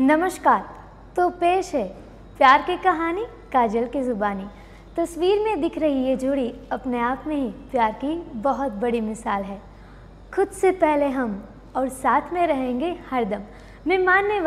नमस्कार तो पेश है प्यार की कहानी काजल की ज़ुबानी तस्वीर में दिख रही ये जोड़ी अपने आप में ही प्यार की बहुत बड़ी मिसाल है खुद से पहले हम और साथ में रहेंगे हरदम मैं मानने